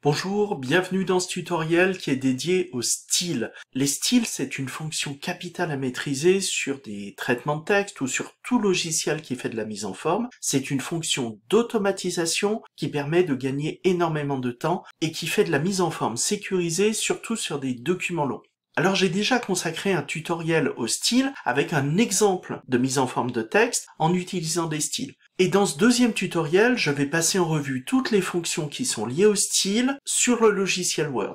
Bonjour, bienvenue dans ce tutoriel qui est dédié au style. Les styles, c'est une fonction capitale à maîtriser sur des traitements de texte ou sur tout logiciel qui fait de la mise en forme. C'est une fonction d'automatisation qui permet de gagner énormément de temps et qui fait de la mise en forme sécurisée, surtout sur des documents longs. Alors j'ai déjà consacré un tutoriel au style avec un exemple de mise en forme de texte en utilisant des styles. Et dans ce deuxième tutoriel, je vais passer en revue toutes les fonctions qui sont liées au style sur le logiciel Word.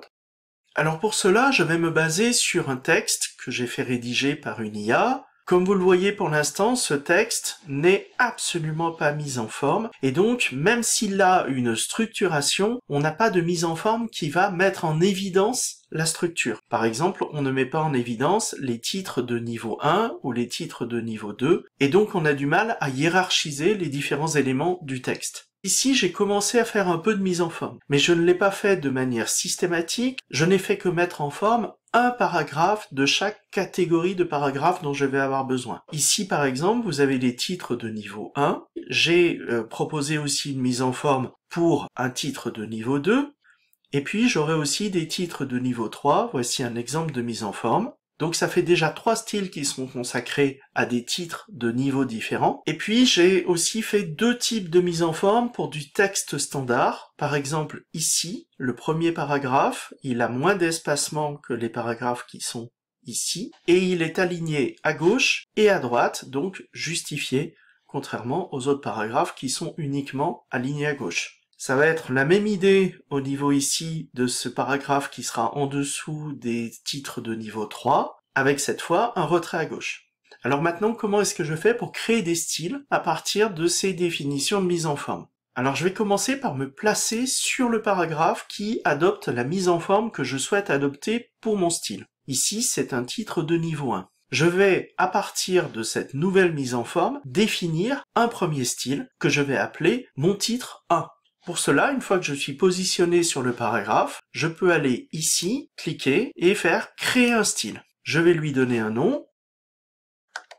Alors pour cela, je vais me baser sur un texte que j'ai fait rédiger par une IA, comme vous le voyez pour l'instant, ce texte n'est absolument pas mis en forme, et donc même s'il a une structuration, on n'a pas de mise en forme qui va mettre en évidence la structure. Par exemple, on ne met pas en évidence les titres de niveau 1 ou les titres de niveau 2, et donc on a du mal à hiérarchiser les différents éléments du texte. Ici, j'ai commencé à faire un peu de mise en forme, mais je ne l'ai pas fait de manière systématique, je n'ai fait que mettre en forme un paragraphe de chaque catégorie de paragraphe dont je vais avoir besoin. Ici, par exemple, vous avez les titres de niveau 1. J'ai euh, proposé aussi une mise en forme pour un titre de niveau 2. Et puis, j'aurai aussi des titres de niveau 3. Voici un exemple de mise en forme. Donc ça fait déjà trois styles qui sont consacrés à des titres de niveaux différents. Et puis j'ai aussi fait deux types de mise en forme pour du texte standard. Par exemple ici, le premier paragraphe, il a moins d'espacement que les paragraphes qui sont ici. Et il est aligné à gauche et à droite, donc justifié, contrairement aux autres paragraphes qui sont uniquement alignés à gauche. Ça va être la même idée au niveau ici de ce paragraphe qui sera en dessous des titres de niveau 3, avec cette fois un retrait à gauche. Alors maintenant, comment est-ce que je fais pour créer des styles à partir de ces définitions de mise en forme Alors je vais commencer par me placer sur le paragraphe qui adopte la mise en forme que je souhaite adopter pour mon style. Ici, c'est un titre de niveau 1. Je vais, à partir de cette nouvelle mise en forme, définir un premier style que je vais appeler mon titre 1. Pour cela, une fois que je suis positionné sur le paragraphe, je peux aller ici, cliquer et faire créer un style. Je vais lui donner un nom.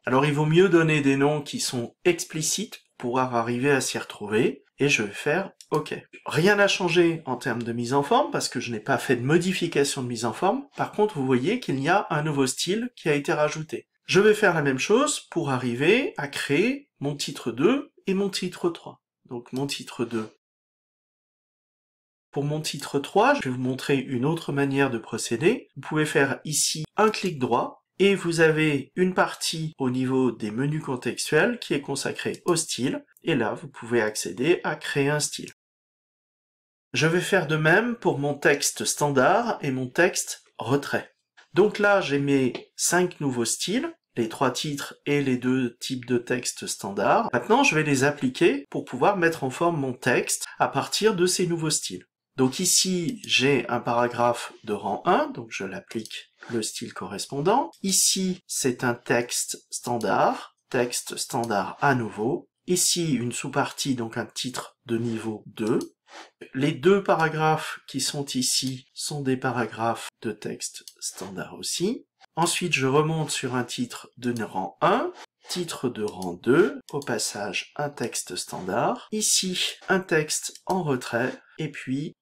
Alors il vaut mieux donner des noms qui sont explicites pour arriver à s'y retrouver. Et je vais faire OK. Rien n'a changé en termes de mise en forme parce que je n'ai pas fait de modification de mise en forme. Par contre, vous voyez qu'il y a un nouveau style qui a été rajouté. Je vais faire la même chose pour arriver à créer mon titre 2 et mon titre 3. Donc mon titre 2, pour mon titre 3, je vais vous montrer une autre manière de procéder. Vous pouvez faire ici un clic droit et vous avez une partie au niveau des menus contextuels qui est consacrée au style, et là vous pouvez accéder à créer un style. Je vais faire de même pour mon texte standard et mon texte retrait. Donc là j'ai mes 5 nouveaux styles, les trois titres et les deux types de texte standard. Maintenant je vais les appliquer pour pouvoir mettre en forme mon texte à partir de ces nouveaux styles. Donc ici, j'ai un paragraphe de rang 1, donc je l'applique le style correspondant. Ici, c'est un texte standard, texte standard à nouveau. Ici, une sous-partie, donc un titre de niveau 2. Les deux paragraphes qui sont ici sont des paragraphes de texte standard aussi. Ensuite, je remonte sur un titre de rang 1, titre de rang 2, au passage un texte standard, ici un texte en retrait, et puis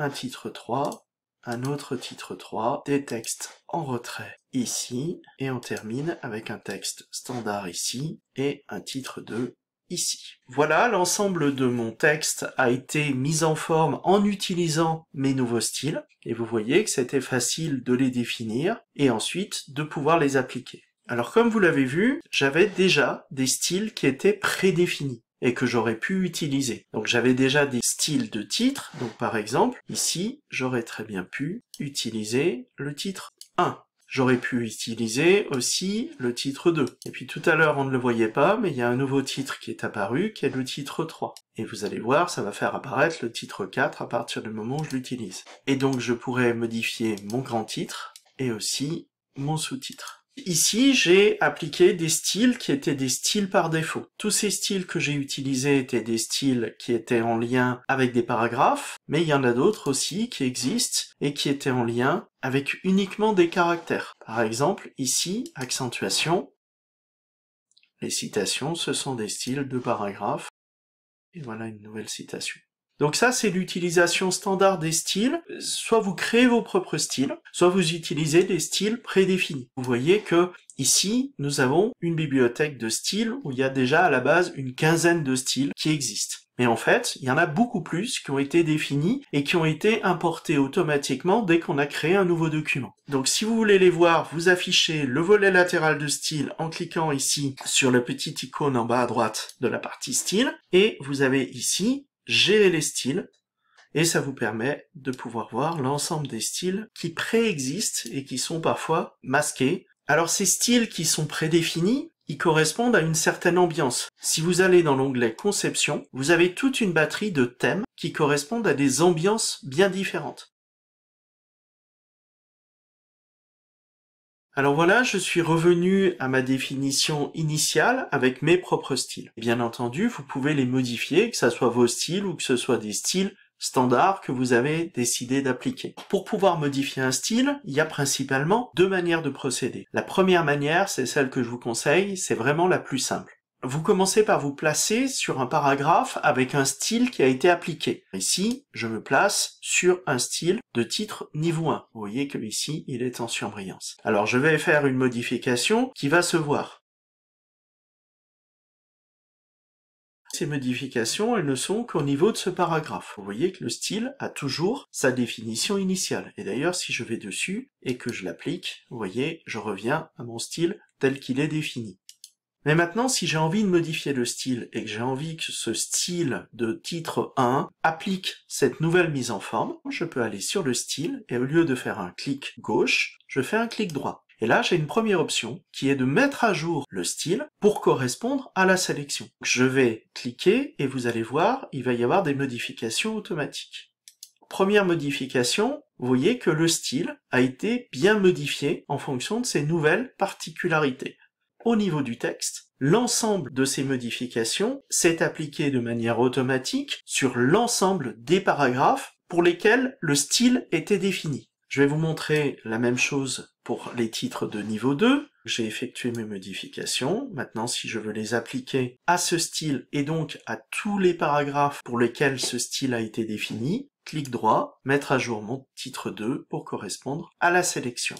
un titre 3, un autre titre 3, des textes en retrait ici, et on termine avec un texte standard ici, et un titre 2 ici. Voilà, l'ensemble de mon texte a été mis en forme en utilisant mes nouveaux styles, et vous voyez que c'était facile de les définir, et ensuite de pouvoir les appliquer. Alors comme vous l'avez vu, j'avais déjà des styles qui étaient prédéfinis et que j'aurais pu utiliser. Donc j'avais déjà des styles de titres, donc par exemple, ici, j'aurais très bien pu utiliser le titre 1. J'aurais pu utiliser aussi le titre 2. Et puis tout à l'heure, on ne le voyait pas, mais il y a un nouveau titre qui est apparu, qui est le titre 3. Et vous allez voir, ça va faire apparaître le titre 4 à partir du moment où je l'utilise. Et donc je pourrais modifier mon grand titre et aussi mon sous-titre. Ici, j'ai appliqué des styles qui étaient des styles par défaut. Tous ces styles que j'ai utilisés étaient des styles qui étaient en lien avec des paragraphes, mais il y en a d'autres aussi qui existent et qui étaient en lien avec uniquement des caractères. Par exemple, ici, accentuation. Les citations, ce sont des styles de paragraphes. Et voilà une nouvelle citation. Donc ça, c'est l'utilisation standard des styles. Soit vous créez vos propres styles, soit vous utilisez des styles prédéfinis. Vous voyez que ici, nous avons une bibliothèque de styles où il y a déjà à la base une quinzaine de styles qui existent. Mais en fait, il y en a beaucoup plus qui ont été définis et qui ont été importés automatiquement dès qu'on a créé un nouveau document. Donc si vous voulez les voir, vous affichez le volet latéral de style en cliquant ici sur la petite icône en bas à droite de la partie style et vous avez ici gérer les styles, et ça vous permet de pouvoir voir l'ensemble des styles qui préexistent et qui sont parfois masqués. Alors ces styles qui sont prédéfinis, ils correspondent à une certaine ambiance. Si vous allez dans l'onglet Conception, vous avez toute une batterie de thèmes qui correspondent à des ambiances bien différentes. Alors voilà, je suis revenu à ma définition initiale avec mes propres styles. Bien entendu, vous pouvez les modifier, que ce soit vos styles ou que ce soit des styles standards que vous avez décidé d'appliquer. Pour pouvoir modifier un style, il y a principalement deux manières de procéder. La première manière, c'est celle que je vous conseille, c'est vraiment la plus simple vous commencez par vous placer sur un paragraphe avec un style qui a été appliqué. Ici, je me place sur un style de titre niveau 1. Vous voyez que ici, il est en surbrillance. Alors, je vais faire une modification qui va se voir. Ces modifications, elles ne sont qu'au niveau de ce paragraphe. Vous voyez que le style a toujours sa définition initiale. Et d'ailleurs, si je vais dessus et que je l'applique, vous voyez, je reviens à mon style tel qu'il est défini. Mais maintenant, si j'ai envie de modifier le style et que j'ai envie que ce style de titre 1 applique cette nouvelle mise en forme, je peux aller sur le style et au lieu de faire un clic gauche, je fais un clic droit. Et là, j'ai une première option qui est de mettre à jour le style pour correspondre à la sélection. Je vais cliquer et vous allez voir, il va y avoir des modifications automatiques. Première modification, vous voyez que le style a été bien modifié en fonction de ses nouvelles particularités au niveau du texte, l'ensemble de ces modifications s'est appliqué de manière automatique sur l'ensemble des paragraphes pour lesquels le style était défini. Je vais vous montrer la même chose pour les titres de niveau 2. J'ai effectué mes modifications. Maintenant, si je veux les appliquer à ce style et donc à tous les paragraphes pour lesquels ce style a été défini, clic droit, mettre à jour mon titre 2 pour correspondre à la sélection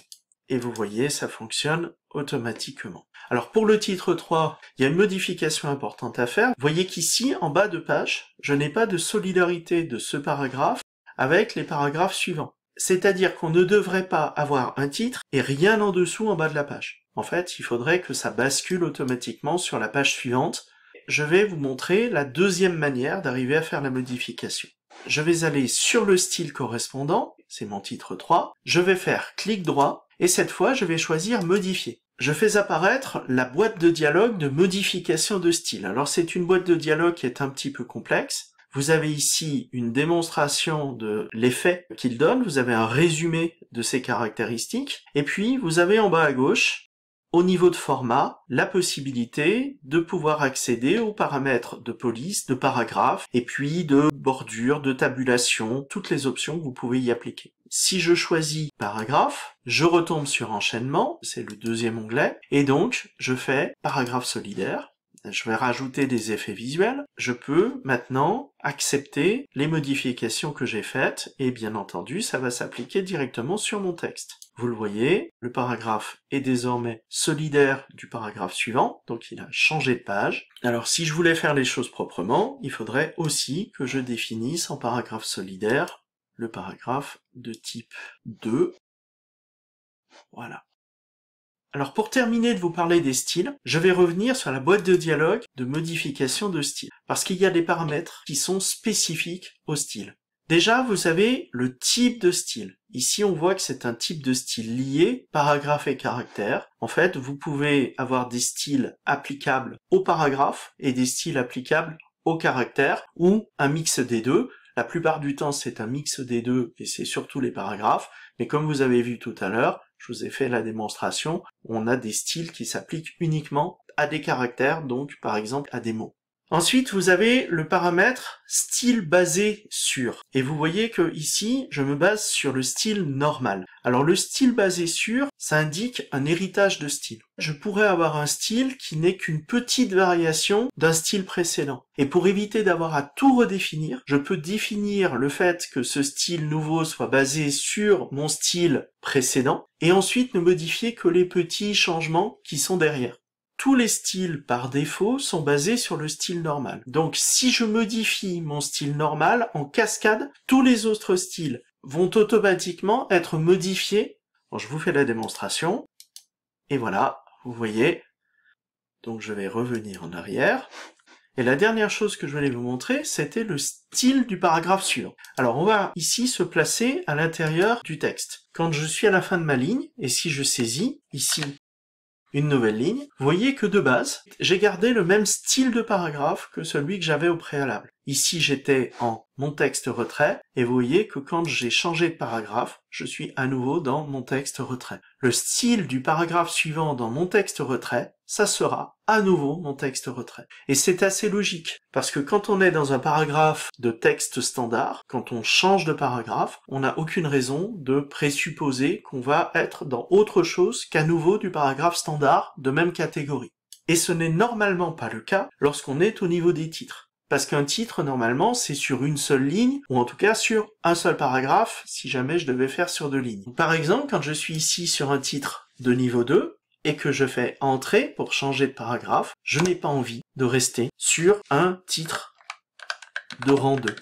et vous voyez, ça fonctionne automatiquement. Alors pour le titre 3, il y a une modification importante à faire. Vous voyez qu'ici, en bas de page, je n'ai pas de solidarité de ce paragraphe avec les paragraphes suivants. C'est-à-dire qu'on ne devrait pas avoir un titre et rien en dessous en bas de la page. En fait, il faudrait que ça bascule automatiquement sur la page suivante. Je vais vous montrer la deuxième manière d'arriver à faire la modification. Je vais aller sur le style correspondant, c'est mon titre 3. Je vais faire clic droit et cette fois je vais choisir modifier. Je fais apparaître la boîte de dialogue de modification de style. Alors c'est une boîte de dialogue qui est un petit peu complexe. Vous avez ici une démonstration de l'effet qu'il donne, vous avez un résumé de ses caractéristiques, et puis vous avez en bas à gauche, au niveau de format, la possibilité de pouvoir accéder aux paramètres de police, de paragraphe, et puis de bordure, de tabulation, toutes les options que vous pouvez y appliquer. Si je choisis paragraphe, je retombe sur enchaînement, c'est le deuxième onglet, et donc je fais paragraphe solidaire, je vais rajouter des effets visuels, je peux maintenant accepter les modifications que j'ai faites, et bien entendu, ça va s'appliquer directement sur mon texte. Vous le voyez, le paragraphe est désormais solidaire du paragraphe suivant, donc il a changé de page. Alors si je voulais faire les choses proprement, il faudrait aussi que je définisse en paragraphe solidaire le paragraphe de type 2. Voilà. Alors pour terminer de vous parler des styles, je vais revenir sur la boîte de dialogue de modification de style, parce qu'il y a des paramètres qui sont spécifiques au style. Déjà, vous avez le type de style. Ici, on voit que c'est un type de style lié, paragraphe et caractère. En fait, vous pouvez avoir des styles applicables au paragraphe et des styles applicables au caractère, ou un mix des deux, la plupart du temps, c'est un mix des deux, et c'est surtout les paragraphes, mais comme vous avez vu tout à l'heure, je vous ai fait la démonstration, on a des styles qui s'appliquent uniquement à des caractères, donc par exemple à des mots. Ensuite, vous avez le paramètre style basé sur. Et vous voyez que ici, je me base sur le style normal. Alors le style basé sur, ça indique un héritage de style. Je pourrais avoir un style qui n'est qu'une petite variation d'un style précédent. Et pour éviter d'avoir à tout redéfinir, je peux définir le fait que ce style nouveau soit basé sur mon style précédent et ensuite ne modifier que les petits changements qui sont derrière tous les styles par défaut sont basés sur le style normal. Donc si je modifie mon style normal en cascade, tous les autres styles vont automatiquement être modifiés. je vous fais la démonstration. Et voilà, vous voyez. Donc je vais revenir en arrière. Et la dernière chose que je voulais vous montrer, c'était le style du paragraphe suivant. Alors on va ici se placer à l'intérieur du texte. Quand je suis à la fin de ma ligne, et si je saisis, ici une nouvelle ligne. voyez que de base, j'ai gardé le même style de paragraphe que celui que j'avais au préalable. Ici, j'étais en mon texte retrait, et vous voyez que quand j'ai changé de paragraphe, je suis à nouveau dans mon texte retrait. Le style du paragraphe suivant dans mon texte retrait, ça sera à nouveau mon texte retrait. Et c'est assez logique, parce que quand on est dans un paragraphe de texte standard, quand on change de paragraphe, on n'a aucune raison de présupposer qu'on va être dans autre chose qu'à nouveau du paragraphe standard de même catégorie. Et ce n'est normalement pas le cas lorsqu'on est au niveau des titres. Parce qu'un titre, normalement, c'est sur une seule ligne, ou en tout cas sur un seul paragraphe, si jamais je devais faire sur deux lignes. Par exemple, quand je suis ici sur un titre de niveau 2, et que je fais Entrée pour changer de paragraphe, je n'ai pas envie de rester sur un titre de rang 2.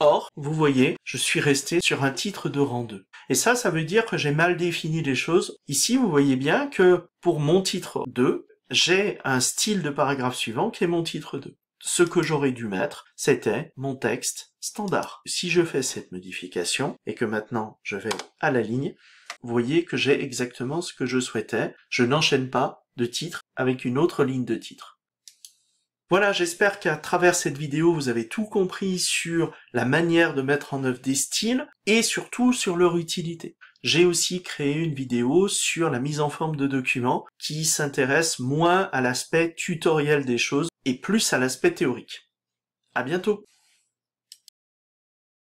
Or, vous voyez, je suis resté sur un titre de rang 2. Et ça, ça veut dire que j'ai mal défini les choses. Ici, vous voyez bien que pour mon titre 2, j'ai un style de paragraphe suivant qui est mon titre 2. Ce que j'aurais dû mettre, c'était mon texte standard. Si je fais cette modification et que maintenant je vais à la ligne, vous voyez que j'ai exactement ce que je souhaitais. Je n'enchaîne pas de titre avec une autre ligne de titre. Voilà, j'espère qu'à travers cette vidéo, vous avez tout compris sur la manière de mettre en œuvre des styles et surtout sur leur utilité. J'ai aussi créé une vidéo sur la mise en forme de documents qui s'intéresse moins à l'aspect tutoriel des choses et plus à l'aspect théorique. À bientôt!